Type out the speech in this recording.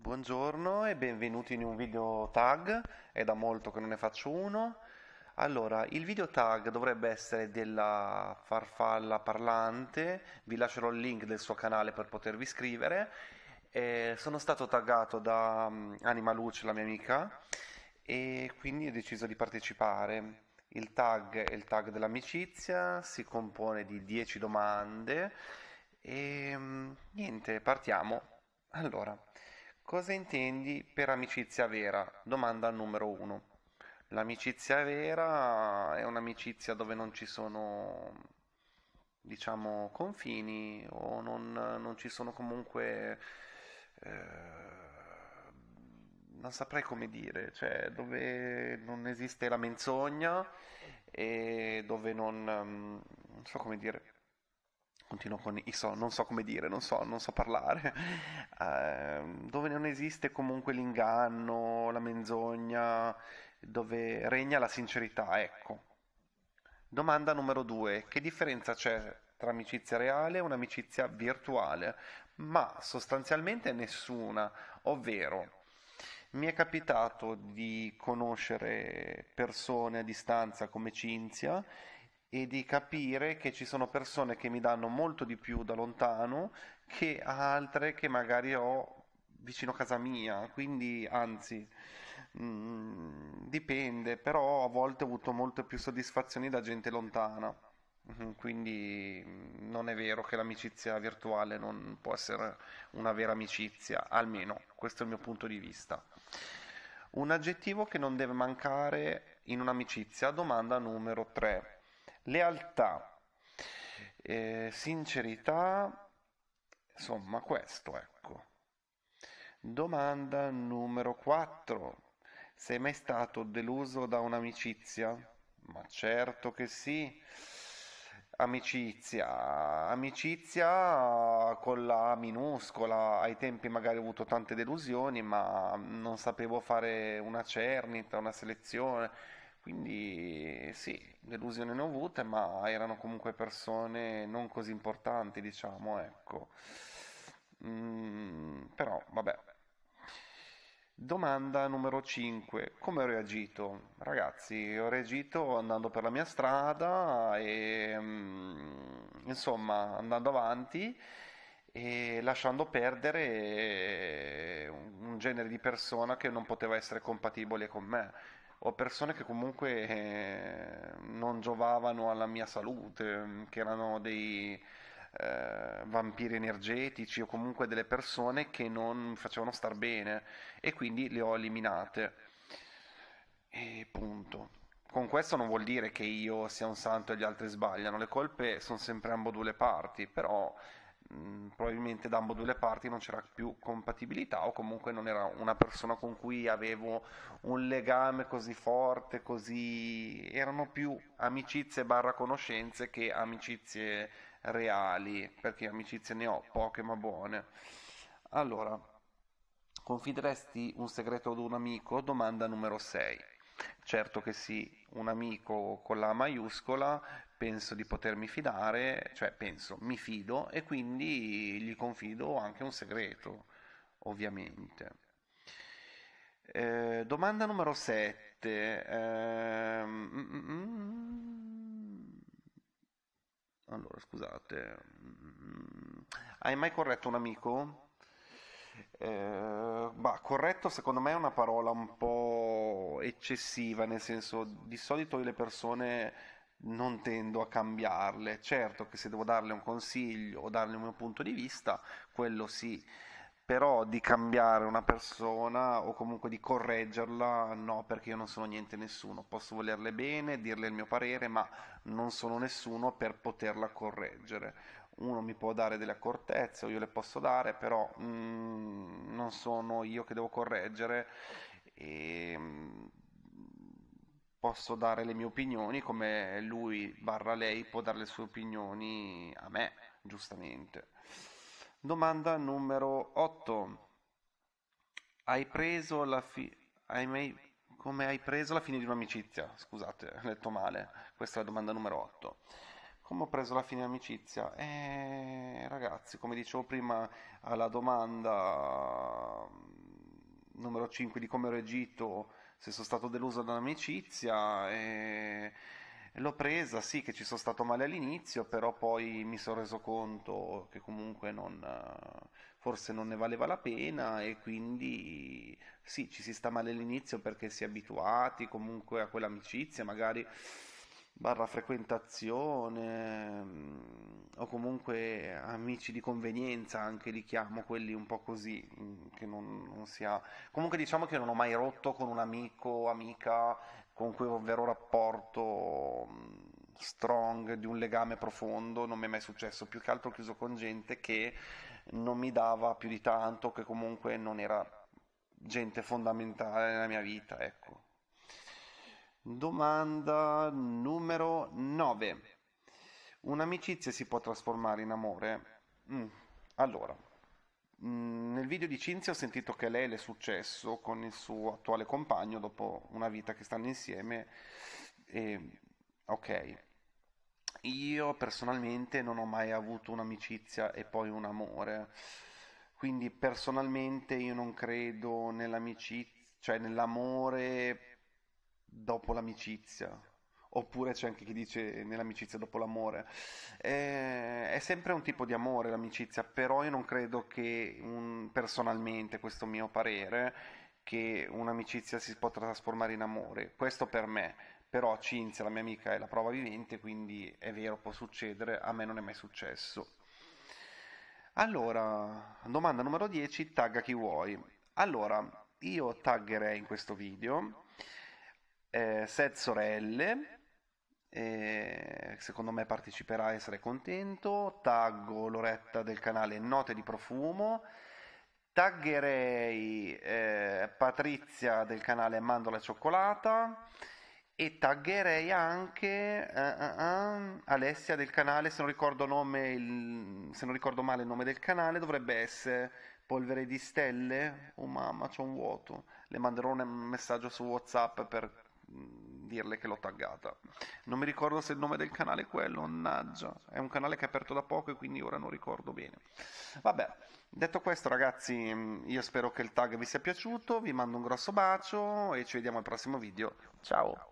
Buongiorno e benvenuti in un video tag, è da molto che non ne faccio uno. Allora, il video tag dovrebbe essere della farfalla parlante, vi lascerò il link del suo canale per potervi iscrivere. Eh, sono stato taggato da mm, Anima Luce, la mia amica, e quindi ho deciso di partecipare. Il tag è il tag dell'amicizia, si compone di 10 domande e mm, niente, partiamo. Allora, Cosa intendi per amicizia vera? Domanda numero uno. L'amicizia vera è un'amicizia dove non ci sono, diciamo, confini o non, non ci sono comunque... Eh, non saprei come dire, cioè dove non esiste la menzogna e dove non... Mm, non so come dire continuo con i ISO, non so come dire, non so, non so parlare, eh, dove non esiste comunque l'inganno, la menzogna, dove regna la sincerità, ecco. Domanda numero due, che differenza c'è tra amicizia reale e un'amicizia virtuale? Ma sostanzialmente nessuna, ovvero mi è capitato di conoscere persone a distanza come Cinzia e di capire che ci sono persone che mi danno molto di più da lontano che altre che magari ho vicino a casa mia, quindi anzi mm, dipende, però a volte ho avuto molte più soddisfazioni da gente lontana, mm-hmm, quindi mm, non è vero che l'amicizia virtuale non può essere una vera amicizia, almeno questo è il mio punto di vista. Un aggettivo che non deve mancare in un'amicizia, domanda numero 3 lealtà, eh, sincerità, insomma questo ecco. Domanda numero 4. Sei mai stato deluso da un'amicizia? Ma certo che sì. Amicizia, amicizia con la minuscola, ai tempi magari ho avuto tante delusioni, ma non sapevo fare una cernita, una selezione quindi sì, delusione ne ho avute, ma erano comunque persone non così importanti, diciamo, ecco. Mm, però, vabbè. Domanda numero 5. Come ho reagito? Ragazzi, ho reagito andando per la mia strada e, mm, insomma, andando avanti e lasciando perdere un genere di persona che non poteva essere compatibile con me o persone che comunque eh, non giovavano alla mia salute, mm, che erano dei eh, vampiri energetici o comunque delle persone che non mi facevano star bene e quindi le ho eliminate. E punto. Con questo non vuol dire che io sia un santo e gli altri sbagliano, le colpe sono sempre ambo due le parti, però Mm, probabilmente da ambo due le parti non c'era più compatibilità o comunque non era una persona con cui avevo un legame così forte, così erano più amicizie barra conoscenze che amicizie reali, perché amicizie ne ho poche ma buone. Allora, confideresti un segreto ad un amico? Domanda numero 6. Certo che sì, un amico con la maiuscola penso di potermi fidare, cioè penso, mi fido e quindi gli confido anche un segreto, ovviamente. Eh, domanda numero 7. Eh, mm, mm, mm. allora, scusate. hai mai corretto un amico? Eh, bah, corretto secondo me è una parola un po' eccessiva, nel senso di solito le persone non tendo a cambiarle. Certo che se devo darle un consiglio o darle un mio punto di vista, quello sì, però di cambiare una persona o comunque di correggerla, no, perché io non sono niente nessuno. Posso volerle bene, dirle il mio parere, ma non sono nessuno per poterla correggere. Uno mi può dare delle accortezze o io le posso dare, però mh, mm, non sono io che devo correggere e mh, mm, posso dare le mie opinioni come lui barra lei può dare le sue opinioni a me, giustamente. Domanda numero 8. Hai preso la fine... Mai... Come hai preso la fine di un'amicizia? Scusate, ho letto male. Questa è la domanda numero 8. Come ho preso la fine amicizia? Eh, ragazzi, come dicevo prima alla domanda mm, numero 5 di come ho agito se sono stato deluso dall'amicizia e l'ho presa, sì che ci sono stato male all'inizio, però poi mi sono reso conto che comunque non, forse non ne valeva la pena e quindi sì, ci si sta male all'inizio perché si è abituati comunque a quell'amicizia, magari barra frequentazione mm, o comunque amici di convenienza anche li chiamo quelli un po' così mm, che non, non si ha comunque diciamo che non ho mai rotto con un amico o amica con cui ho un vero rapporto mm, strong di un legame profondo non mi è mai successo più che altro ho chiuso con gente che non mi dava più di tanto che comunque non era gente fondamentale nella mia vita ecco Domanda numero 9. Un'amicizia si può trasformare in amore? Mm. Allora, mm, nel video di Cinzia ho sentito che lei le è successo con il suo attuale compagno dopo una vita che stanno insieme. E, ok, io personalmente non ho mai avuto un'amicizia e poi un amore, quindi personalmente io non credo nell'amicizia, cioè nell'amore dopo l'amicizia, oppure c'è anche chi dice nell'amicizia dopo l'amore. Eh, è sempre un tipo di amore l'amicizia, però io non credo che un, personalmente, questo mio parere, che un'amicizia si possa trasformare in amore. Questo per me, però Cinzia, la mia amica, è la prova vivente, quindi è vero, può succedere, a me non è mai successo. Allora, domanda numero 10, tagga chi vuoi. Allora, io taggerei in questo video eh, Seth Sorelle, eh, secondo me parteciperà a essere contento, taggo Loretta del canale Note di Profumo, taggerei eh, Patrizia del canale Mandola e Cioccolata e taggerei anche uh, uh, uh, Alessia del canale, se non, nome, il, se non, ricordo male il nome del canale, dovrebbe essere Polvere di Stelle, oh mamma c'è un vuoto, le manderò un messaggio su Whatsapp per dirle che l'ho taggata. Non mi ricordo se il nome del canale è quello, annaggia, È un canale che è aperto da poco e quindi ora non ricordo bene. Vabbè, detto questo ragazzi, io spero che il tag vi sia piaciuto, vi mando un grosso bacio e ci vediamo al prossimo video. Ciao!